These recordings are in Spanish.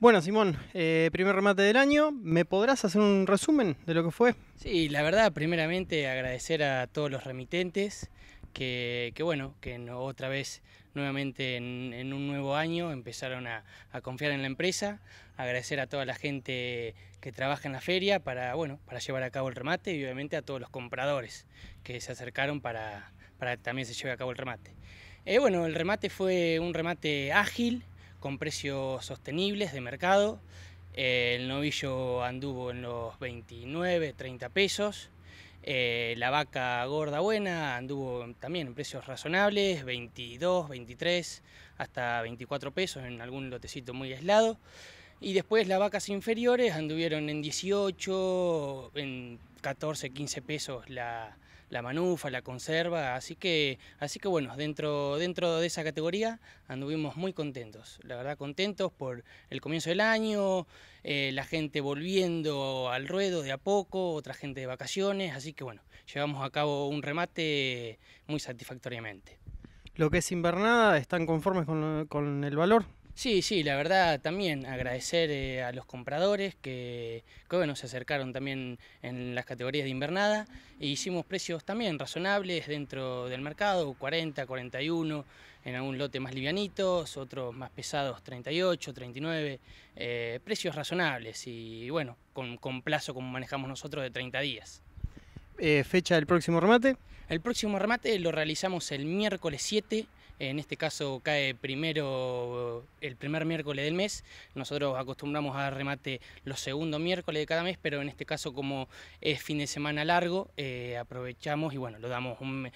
Bueno, Simón, eh, primer remate del año. ¿Me podrás hacer un resumen de lo que fue? Sí, la verdad, primeramente agradecer a todos los remitentes que, que bueno, que otra vez, nuevamente en, un nuevo año, empezaron a, confiar en la empresa. Agradecer a toda la gente que trabaja en la feria para, bueno, para llevar a cabo el remate y obviamente a todos los compradores que se acercaron para, para que también se lleve a cabo el remate. Eh, bueno, el remate fue un remate ágil, con precios sostenibles de mercado. Eh, el novillo anduvo en los 29, 30 pesos. Eh, la vaca gorda buena anduvo también en precios razonables, 22, 23, hasta 24 pesos en algún lotecito muy aislado. Y después las vacas inferiores anduvieron en 18, en 14, 15 pesos la, la manufa, la conserva, así que, así que bueno, dentro, dentro de esa categoría anduvimos muy contentos, la verdad contentos por el comienzo del año, eh, la gente volviendo al ruedo de a poco, otra gente de vacaciones, así que bueno, llevamos a cabo un remate muy satisfactoriamente. Lo que es invernada, ¿están conformes con, con el valor? Sí, sí, la verdad también agradecer eh, a los compradores que, que nos acercaron también en las categorías de invernada e hicimos precios también razonables dentro del mercado, 40, 41, en algún lote más livianitos, otros más pesados, 38, 39, eh, precios razonables y bueno, con, plazo como manejamos nosotros de 30 días. Eh, fecha del próximo remate. El próximo remate lo realizamos el miércoles 7, en este caso cae primero el primer miércoles del mes. Nosotros acostumbramos a dar remate los segundos miércoles de cada mes, pero en este caso como es fin de semana largo, eh, aprovechamos y bueno, lo damos un,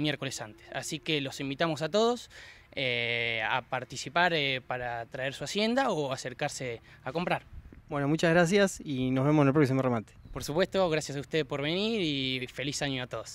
miércoles antes. Así que los invitamos a todos eh, a participar eh, para traer su hacienda o acercarse a comprar. Bueno, muchas gracias y nos vemos en el próximo remate. Por supuesto, gracias a ustedes por venir y feliz año a todos.